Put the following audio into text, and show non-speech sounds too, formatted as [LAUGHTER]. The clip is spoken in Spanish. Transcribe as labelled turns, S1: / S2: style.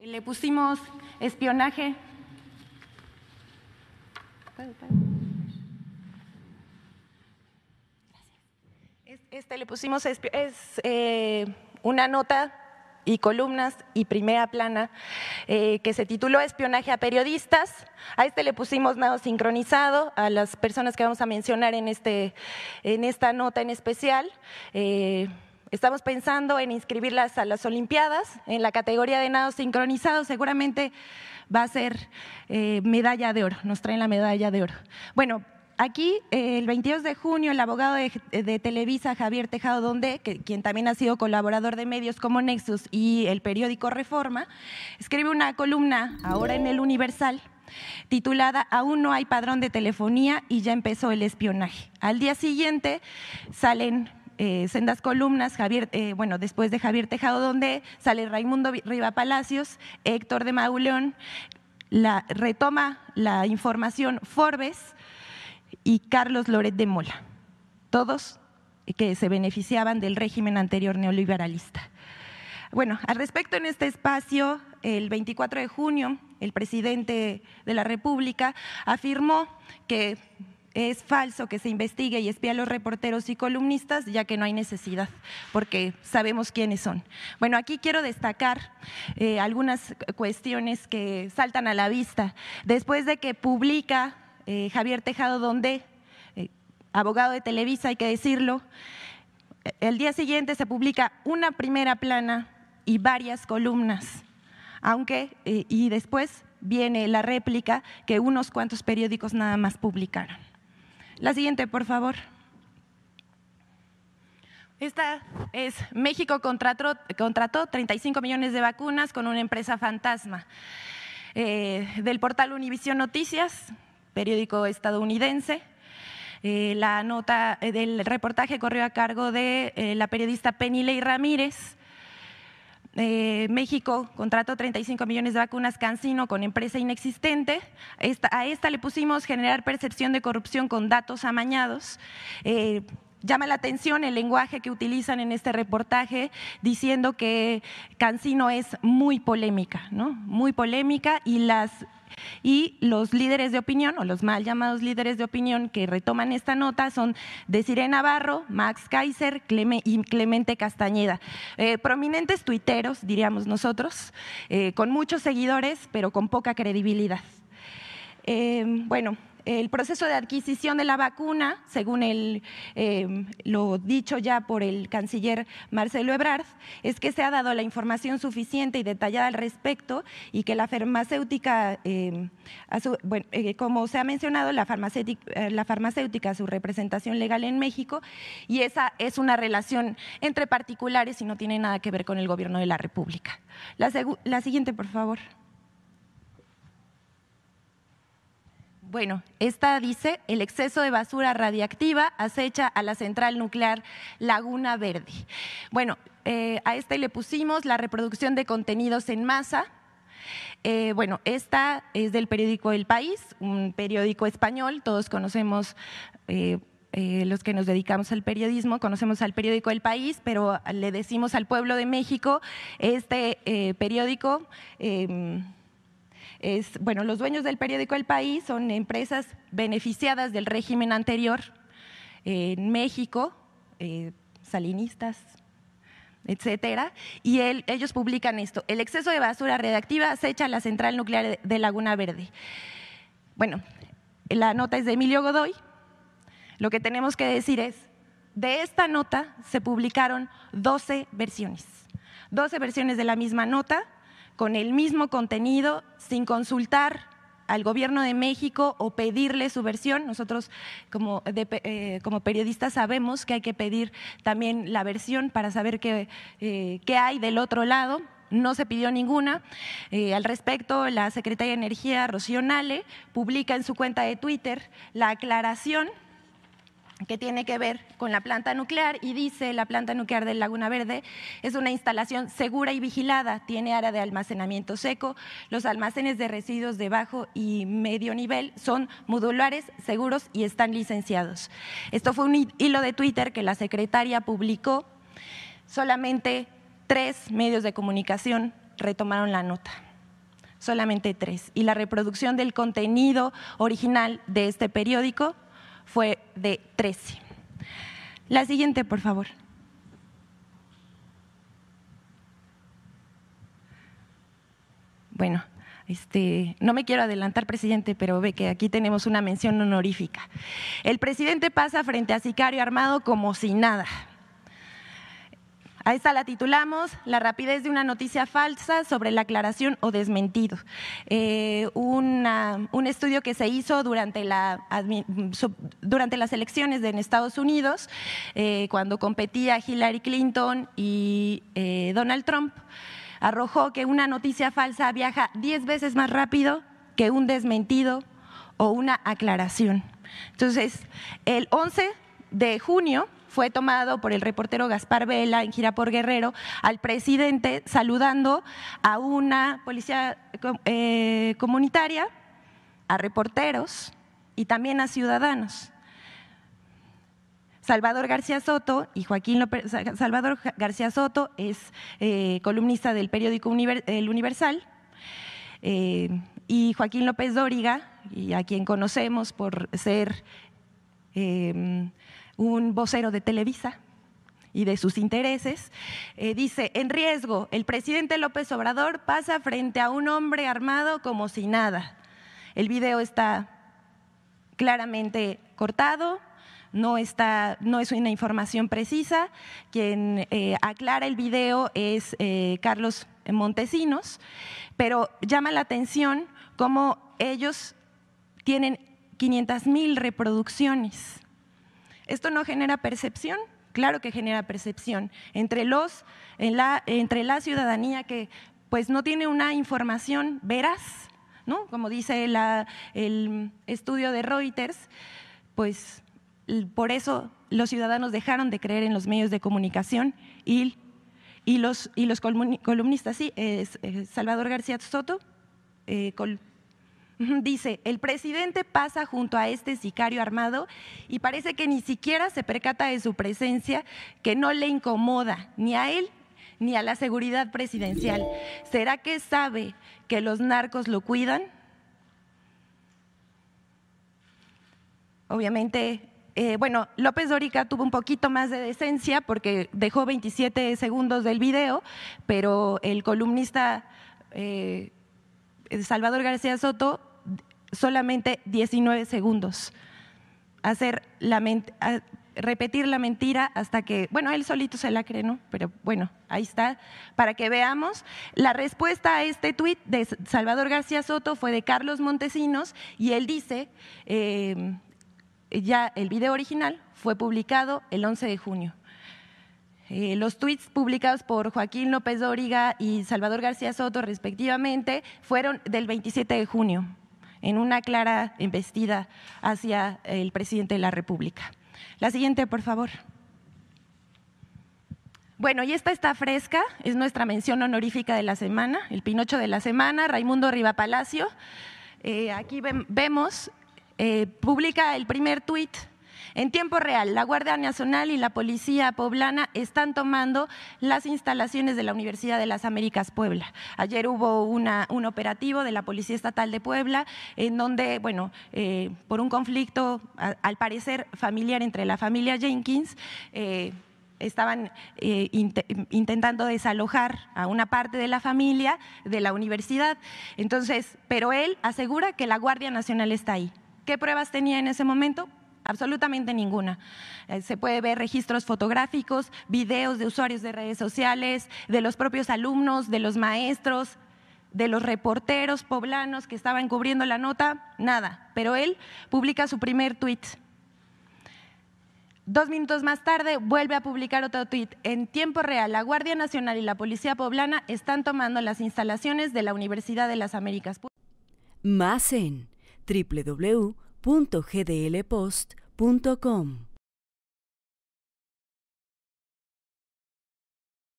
S1: Le pusimos espionaje. Este le pusimos es, eh, una nota y columnas y primera plana eh, que se tituló Espionaje a periodistas. A este le pusimos nada sincronizado a las personas que vamos a mencionar en, este, en esta nota en especial. Eh, Estamos pensando en inscribirlas a las Olimpiadas en la categoría de nados sincronizado. Seguramente va a ser eh, medalla de oro. Nos traen la medalla de oro. Bueno, aquí eh, el 22 de junio el abogado de, Televisa, Javier Tejado Donde, quien también ha sido colaborador de medios como Nexus y el periódico Reforma, escribe una columna ahora en el Universal titulada Aún no hay padrón de telefonía y ya empezó el espionaje. Al día siguiente salen eh, sendas columnas, Javier, eh, bueno, después de Javier Tejado, donde sale Raimundo Riva Palacios, Héctor de Mauleón, la, retoma la información Forbes y Carlos Loret de Mola, todos que se beneficiaban del régimen anterior neoliberalista. Bueno, al respecto en este espacio, el 24 de junio, el presidente de la República afirmó que es falso que se investigue y espía a los reporteros y columnistas, ya que no hay necesidad, porque sabemos quiénes son. Bueno, aquí quiero destacar eh, algunas cuestiones que saltan a la vista. Después de que publica eh, Javier Tejado Donde, eh, abogado de Televisa, hay que decirlo, el día siguiente se publica una primera plana y varias columnas, aunque, y después viene la réplica que unos cuantos periódicos nada más publicaron. La siguiente, por favor. Esta es México contrató, contrató 35 millones de vacunas con una empresa fantasma. Eh, del portal Univision Noticias, periódico estadounidense. Eh, la nota eh, del reportaje corrió a cargo de la periodista Penilei Ramírez. Eh, México contrató 35 millones de vacunas Cancino con empresa inexistente. a esta le pusimos generar percepción de corrupción con datos amañados. Eh, llama la atención el lenguaje que utilizan en este reportaje diciendo que Cancino es muy polémica, ¿no? Muy polémica y las y los líderes de opinión, o los mal llamados líderes de opinión que retoman esta nota son Desiree Navarro, Max Kaiser y Clemente Castañeda. Eh, prominentes tuiteros, diríamos nosotros, eh, con muchos seguidores, pero con poca credibilidad. Eh, bueno, el proceso de adquisición de la vacuna, según em, lo dicho ya por el canciller Marcelo Ebrard, es que se ha dado la información suficiente y detallada al respecto y que la farmacéutica, em, eh, como se ha mencionado, la farmacéutica, eh, la farmacéutica, su representación legal en México, y esa es una relación entre particulares y no tiene nada que ver con el gobierno de la República. La, la siguiente, por favor. Bueno, esta dice, el exceso de basura radiactiva acecha a la central nuclear Laguna Verde. Bueno, eh, a este le pusimos la reproducción de contenidos en masa. Eh, bueno, esta es del periódico El País, un periódico español, todos conocemos... Eh, los que nos dedicamos al periodismo, conocemos al periódico El País, pero le decimos al pueblo de México, este periódico... Em, bueno, los dueños del periódico El País son empresas beneficiadas del régimen anterior eh, en México, eh, salinistas, etcétera, y ellos publican esto. El exceso de basura redactiva acecha la central nuclear de Laguna Verde. Bueno, la nota es de Emilio Godoy. Lo que tenemos que decir es, de esta nota se publicaron 12 versiones. 12 versiones de la misma nota, con el mismo contenido sin consultar al gobierno de México o pedirle su versión. Nosotros como, eh, periodistas sabemos que hay que pedir también la versión para saber qué, eh, hay del otro lado no se pidió ninguna. Eh, al respecto, la secretaria de Energía, Rocío Nale, publica en su cuenta de Twitter la aclaración que tiene que ver con la planta nuclear y dice la planta nuclear de Laguna Verde es una instalación segura y vigilada, tiene área de almacenamiento seco, los almacenes de residuos de bajo y medio nivel son modulares, seguros y están licenciados. Esto fue un hilo de Twitter que la secretaria publicó, solamente tres medios de comunicación retomaron la nota solamente tres, y la reproducción del contenido original de este periódico fue de 13. La siguiente, por favor. Bueno, este, no me quiero adelantar, presidente, pero ve que aquí tenemos una mención honorífica. El presidente pasa frente a sicario armado como si nada. A esta la titulamos La rapidez de una noticia falsa sobre la aclaración o desmentido. Eh, un estudio que se hizo durante, la, durante las elecciones en Estados Unidos, eh, cuando competía Hillary Clinton y eh, Donald Trump, arrojó que una noticia falsa viaja 10 veces más rápido que un desmentido o una aclaración. Entonces, el 11 de junio fue tomado por el reportero Gaspar Vela en gira por Guerrero al presidente saludando a una policía eh, comunitaria, a reporteros y también a ciudadanos. Salvador García Soto y Joaquín López, Salvador García Soto es eh, columnista del periódico El Universal eh, y Joaquín López Dóriga, y a quien conocemos por ser un vocero de Televisa y de sus intereses, eh, dice, en riesgo, el presidente López Obrador pasa frente a un hombre armado como si nada. El video está claramente cortado, no, está, no es una información precisa. Quien eh, aclara el video es eh, Carlos Montesinos, pero llama la atención cómo ellos tienen 500 mil reproducciones. ¿Esto no genera percepción? Claro que genera percepción entre, la, entre la ciudadanía que pues no tiene una información veraz, ¿no? Como dice el estudio de Reuters, pues por eso los ciudadanos dejaron de creer en los medios de comunicación y, los, columnistas, sí, eh, Salvador García Soto, eh, [LAUGHS] Dice, el presidente pasa junto a este sicario armado y parece que ni siquiera se percata de su presencia, que no le incomoda ni a él ni a la seguridad presidencial. ¿Será que sabe que los narcos lo cuidan? Obviamente eh, bueno, López Dórica tuvo un poquito más de decencia porque dejó 27 segundos del video, pero el columnista eh, Salvador García Soto solamente 19 segundos. Hacer la repetir la mentira hasta que, bueno, él solito se la cree, ¿no? Pero bueno, ahí está, para que veamos. La respuesta a este tuit de Salvador García Soto fue de Carlos Montesinos y él dice, eh, ya el video original fue publicado el 11 de junio. Eh, los tweets publicados por Joaquín López Dóriga y Salvador García Soto, respectivamente, fueron del 27 de junio en una clara embestida hacia el presidente de la República. La siguiente, por favor. Bueno, y esta está fresca, es nuestra mención honorífica de la semana, el Pinocho de la semana, Raimundo Riva Eh, aquí vemos, eh, publica el primer tuit en tiempo real, la Guardia Nacional y la Policía Poblana están tomando las instalaciones de la Universidad de las Américas Puebla. Ayer hubo un operativo de la Policía Estatal de Puebla en donde, bueno, eh, por un conflicto al parecer familiar entre la familia Jenkins, eh, estaban eh, intentando desalojar a una parte de la familia de la universidad. Entonces, pero él asegura que la Guardia Nacional está ahí. ¿Qué pruebas tenía en ese momento? absolutamente ninguna. Eh, se puede ver registros fotográficos, videos de usuarios de redes sociales, de los propios alumnos, de los maestros, de los reporteros poblanos que estaban cubriendo la nota, nada. Pero él publica su primer tuit. Dos minutos más tarde vuelve a publicar otro tuit. En tiempo real, la Guardia Nacional y la Policía Poblana están tomando las instalaciones de la Universidad de las Américas. Más en www.gdlpost.com